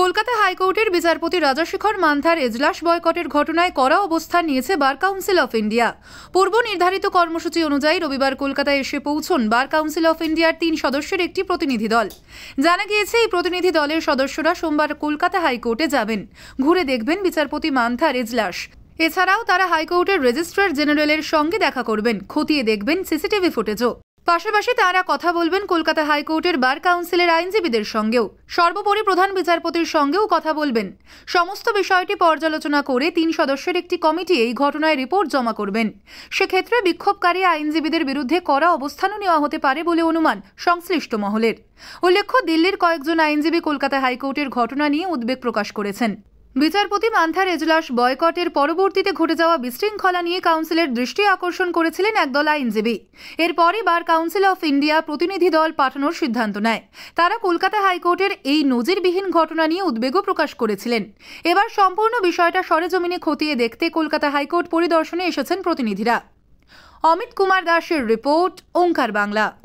কলকাতা হাইকোর্টের বিচারপতি রাজাশেখর মান্থার এজলাস বয়কটের ঘটনায় কড়া অবস্থান নিয়েছে বার কাউন্সিল অফ ইন্ডিয়া পূর্ব নির্ধারিত কর্মসূচি অনুযায়ী রবিবার কলকাতায় এসে পৌঁছন বার কাউন্সিল অফ ইন্ডিয়ার তিন সদস্যের একটি প্রতিনিধি দল জানা গিয়েছে এই প্রতিনিধি দলের সদস্যরা সোমবার কলকাতা হাইকোর্টে যাবেন ঘুরে দেখবেন বিচারপতি মান্থার এজলাস এছাড়াও তারা হাইকোর্টের রেজিস্ট্রার জেনারেলের সঙ্গে দেখা করবেন খতিয়ে দেখবেন সিসিটিভি ফুটেজও পাশাপাশি তাঁরা কথা বলবেন কলকাতা হাইকোর্টের বার কাউন্সিলের আইনজীবীদের সঙ্গেও সর্বোপরি প্রধান বিচারপতির সঙ্গেও কথা বলবেন সমস্ত বিষয়টি পর্যালোচনা করে তিন সদস্যের একটি কমিটি এই ঘটনায় রিপোর্ট জমা করবেন সেক্ষেত্রে বিক্ষোভকারী আইনজীবীদের বিরুদ্ধে করা অবস্থানও নেওয়া হতে পারে বলে অনুমান সংশ্লিষ্ট মহলের উল্লেখ্য দিল্লির কয়েকজন আইনজীবী কলকাতা হাইকোর্টের ঘটনা নিয়ে উদ্বেগ প্রকাশ করেছেন বিচারপতি মান্থার এজলাস বয়কটের পরবর্তীতে ঘটে যাওয়া বিশৃঙ্খলা নিয়ে কাউন্সিলের দৃষ্টি আকর্ষণ করেছিলেন একদল আইনজীবী এরপরই বার কাউন্সিল অফ ইন্ডিয়া প্রতিনিধি দল পাঠানোর সিদ্ধান্ত নেয় তারা কলকাতা হাইকোর্টের এই নজিরবিহীন ঘটনা নিয়ে উদ্বেগও প্রকাশ করেছিলেন এবার সম্পূর্ণ বিষয়টা সরেজমিনে খতিয়ে দেখতে কলকাতা হাইকোর্ট পরিদর্শনে এসেছেন প্রতিনিধিরা অমিত কুমার দাসের রিপোর্ট ওঙ্কার বাংলা